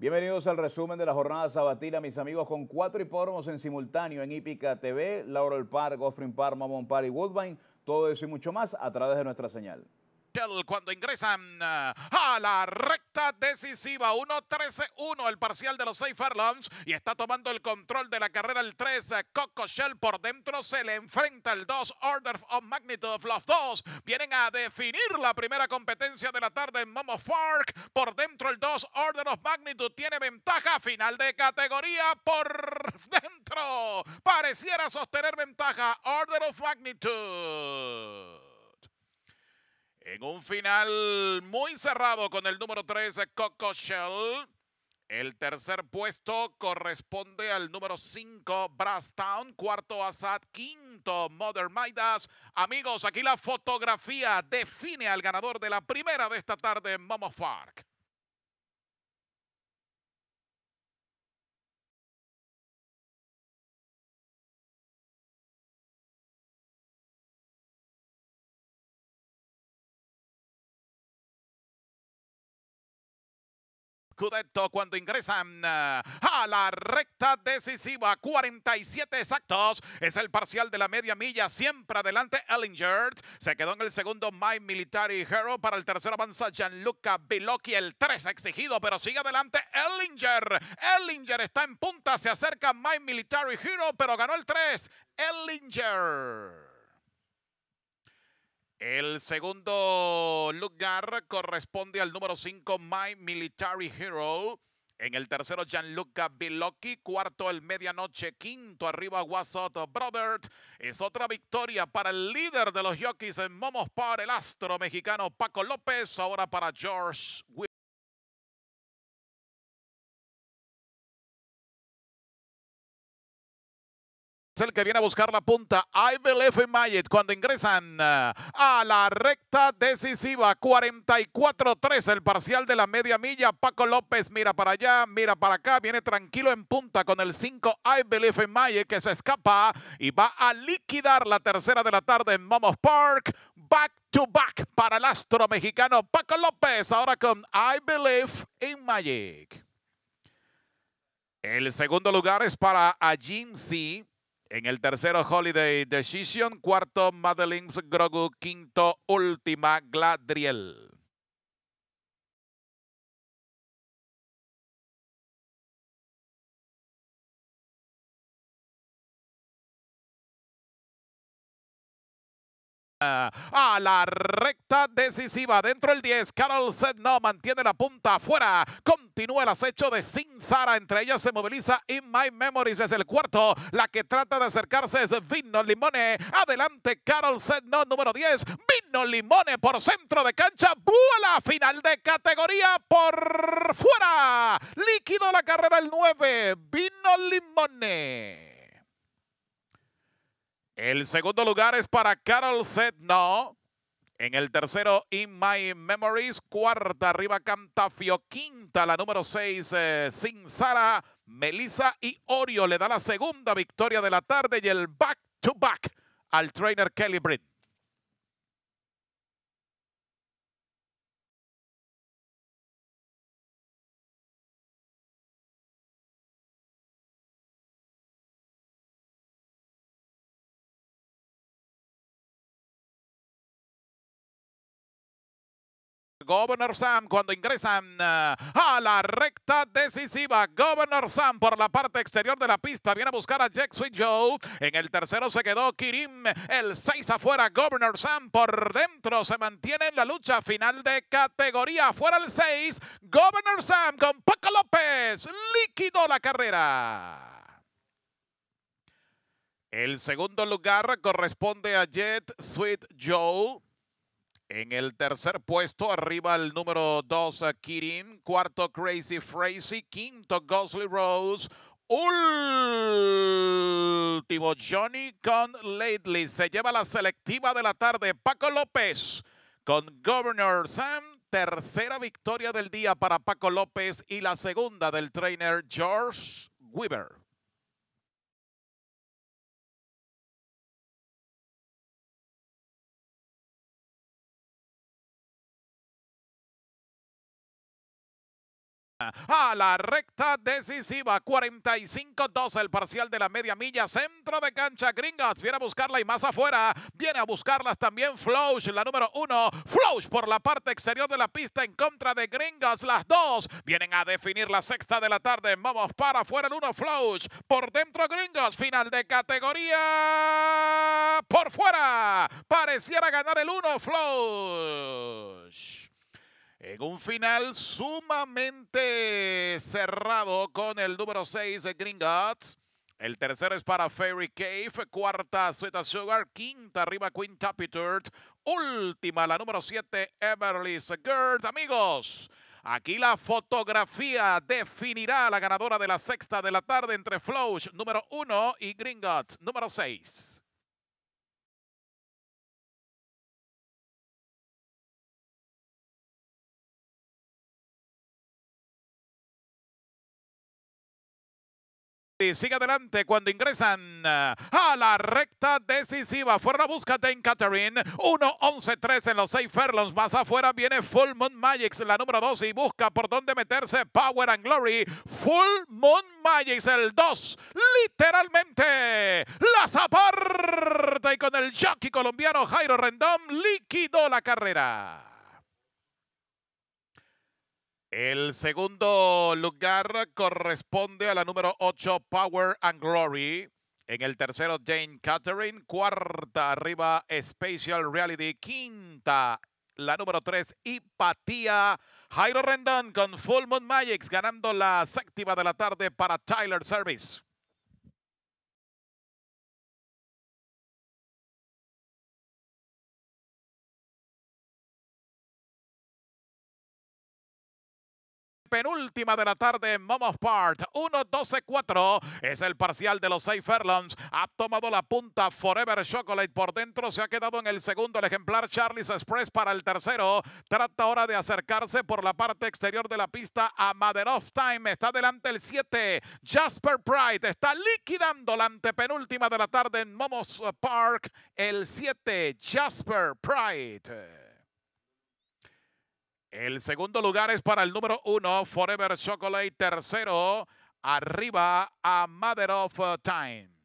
Bienvenidos al resumen de la jornada sabatina, mis amigos, con cuatro hipódromos en simultáneo en Hípica TV, Laurel Park, Goffrin Park, Mamon Park y Woodbine. Todo eso y mucho más a través de nuestra señal cuando ingresan ah, a la recta decisiva. 1-13-1 el parcial de los seis furlongs y está tomando el control de la carrera el 3. Eh, Coco Shell por dentro se le enfrenta el 2. Order of Magnitude. Los dos vienen a definir la primera competencia de la tarde en Momo Fark Por dentro el 2. Order of Magnitude tiene ventaja final de categoría por dentro. Pareciera sostener ventaja. Order of Magnitude en un final muy cerrado con el número 3, Coco Shell. El tercer puesto corresponde al número 5, Brastown. Cuarto, Assad. Quinto, Mother Midas. Amigos, aquí la fotografía define al ganador de la primera de esta tarde en Momo Fark. cuando ingresan eh, a la recta decisiva. 47 exactos. Es el parcial de la media milla. Siempre adelante Ellinger. Se quedó en el segundo My Military Hero. Para el tercero avanza Gianluca Bilocchi. El 3 exigido, pero sigue adelante Ellinger. Ellinger está en punta. Se acerca My Military Hero, pero ganó el 3. Ellinger. El segundo lugar corresponde al número 5, My Military Hero. En el tercero, Gianluca Bilocchi. Cuarto, el medianoche. Quinto, arriba, Wasot Brothers. Es otra victoria para el líder de los Yokis en Momos Par, el astro mexicano Paco López. Ahora para George el que viene a buscar la punta. I Believe in Mayet cuando ingresan eh, a la recta decisiva. 44-3 el parcial de la media milla. Paco López mira para allá, mira para acá. Viene tranquilo en punta con el 5 Believe in Mayet que se escapa y va a liquidar la tercera de la tarde en Momos Park. Back to back para el astro mexicano Paco López. Ahora con I Believe in Magic. El segundo lugar es para Jim C. En el tercero, Holiday Decision. Cuarto, Madeline's Grogu. Quinto, Última, Gladriel. a la recta decisiva. Dentro el 10, Carol no mantiene la punta afuera. Continúa el acecho de Sin Sara. Entre ellas se moviliza In My Memories. Es el cuarto. La que trata de acercarse es Vino Limone. Adelante, Carol no número 10. Vino Limone por centro de cancha. Vuela final de categoría por fuera. Líquido la carrera el 9. Vino Limone. El segundo lugar es para Carol Sedno. En el tercero, In My Memories. Cuarta, arriba, Cantafio. Quinta, la número seis, eh, Sin Sara, Melissa y Orio. Le da la segunda victoria de la tarde y el back to back al trainer Kelly Britt. Governor Sam cuando ingresan eh, a la recta decisiva. Governor Sam por la parte exterior de la pista viene a buscar a Jack Sweet Joe. En el tercero se quedó Kirim, el 6 afuera. Governor Sam por dentro se mantiene en la lucha final de categoría. Afuera el 6, Governor Sam con Paco López liquidó la carrera. El segundo lugar corresponde a Jet Sweet Joe. En el tercer puesto, arriba el número 2, eh, Kirin. Cuarto, Crazy Fracy. Quinto, Ghostly Rose. Último, Johnny con Lately. Se lleva la selectiva de la tarde. Paco López con Governor Sam. Tercera victoria del día para Paco López y la segunda del trainer George Weaver. a la recta decisiva. 45-12 el parcial de la media milla. Centro de cancha. Gringas viene a buscarla y más afuera. Viene a buscarlas también Flouch, la número uno. Floush por la parte exterior de la pista en contra de Gringotts. Las dos vienen a definir la sexta de la tarde. Vamos para afuera el uno Floush Por dentro Gringotts. Final de categoría. Por fuera. Pareciera ganar el uno Floush en un final sumamente cerrado con el número 6 de Green El tercero es para Fairy Cave, cuarta Zeta Sugar, quinta arriba Queen Tapiturt, última la número 7 Everly Girl. Amigos, Aquí la fotografía definirá a la ganadora de la sexta de la tarde entre Flouch, número 1 y Gringotts, número 6. sigue adelante cuando ingresan ah, a la recta decisiva. Fuera busca de Catherine. 1-11-3 en los 6 furlongs. Más afuera viene Full Moon Magics, la número 2. Y busca por dónde meterse Power and Glory. Full Moon Magics, el 2. Literalmente la zaparta. Y con el jockey colombiano Jairo Rendón liquidó la carrera. El segundo lugar corresponde a la número 8, Power and Glory. En el tercero, Jane Catherine. Cuarta, arriba, Spatial Reality. Quinta, la número 3, Hipatía. Jairo Rendon con Full Moon Magics ganando la séptima de la tarde para Tyler Service. penúltima de la tarde en Momos Park. 1-12-4 es el parcial de los seis Fairlands. Ha tomado la punta Forever Chocolate por dentro. Se ha quedado en el segundo el ejemplar Charlie's Express para el tercero. Trata ahora de acercarse por la parte exterior de la pista a Mother of Time. Está delante el 7. Jasper Pride está liquidando la antepenúltima de la tarde en Momos Park. El 7, Jasper Pride. El segundo lugar es para el número uno, Forever Chocolate. Tercero, arriba a Mother of Time.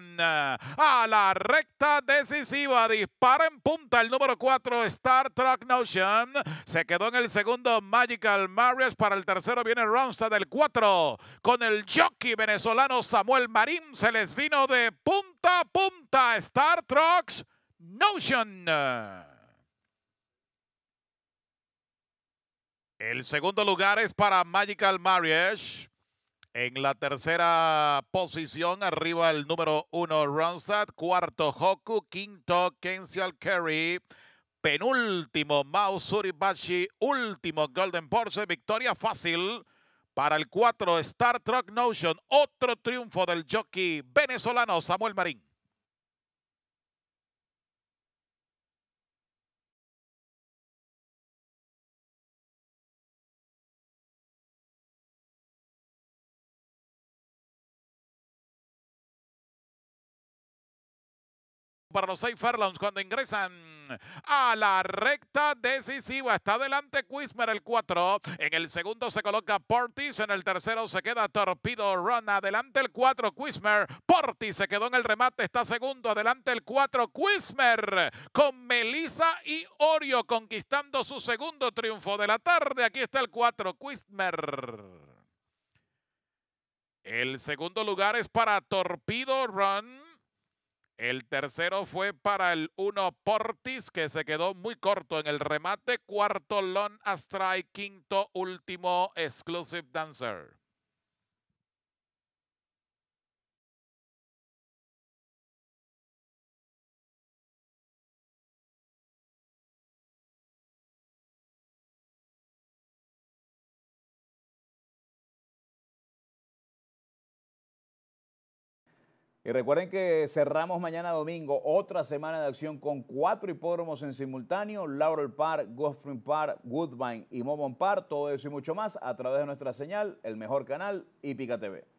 Eh, a la recta decisiva. Dispara en punta el número 4, Star Trek Notion. Se quedó en el segundo Magical Marriage Para el tercero viene Roundstad del 4 con el jockey venezolano Samuel Marín. Se les vino de punta a punta Star Trucks Notion. El segundo lugar es para Magical Marriage. En la tercera posición, arriba el número uno, Ronsat. Cuarto, Hoku. Quinto, Kensial Carey, Penúltimo, Mausuribashi. Último, Golden Porsche. Victoria fácil para el cuatro, Star Trek Notion. Otro triunfo del jockey venezolano Samuel Marín. para los seis furlongs cuando ingresan a la recta decisiva. Está adelante Quismer el 4. En el segundo se coloca Portis. En el tercero se queda Torpedo Run. Adelante el 4 Quismer. Portis se quedó en el remate. Está segundo. Adelante el 4 Quismer. Con Melissa y Orio conquistando su segundo triunfo de la tarde. Aquí está el 4 Quismer. El segundo lugar es para Torpedo Run. El tercero fue para el 1 Portis, que se quedó muy corto en el remate. Cuarto, Lon Astray. Quinto, último, Exclusive Dancer. Y recuerden que cerramos mañana domingo otra semana de acción con cuatro hipódromos en simultáneo, Laurel Park, Gulfstream Park, Woodbine y Momon Park, todo eso y mucho más a través de nuestra señal, el mejor canal, Hípica TV.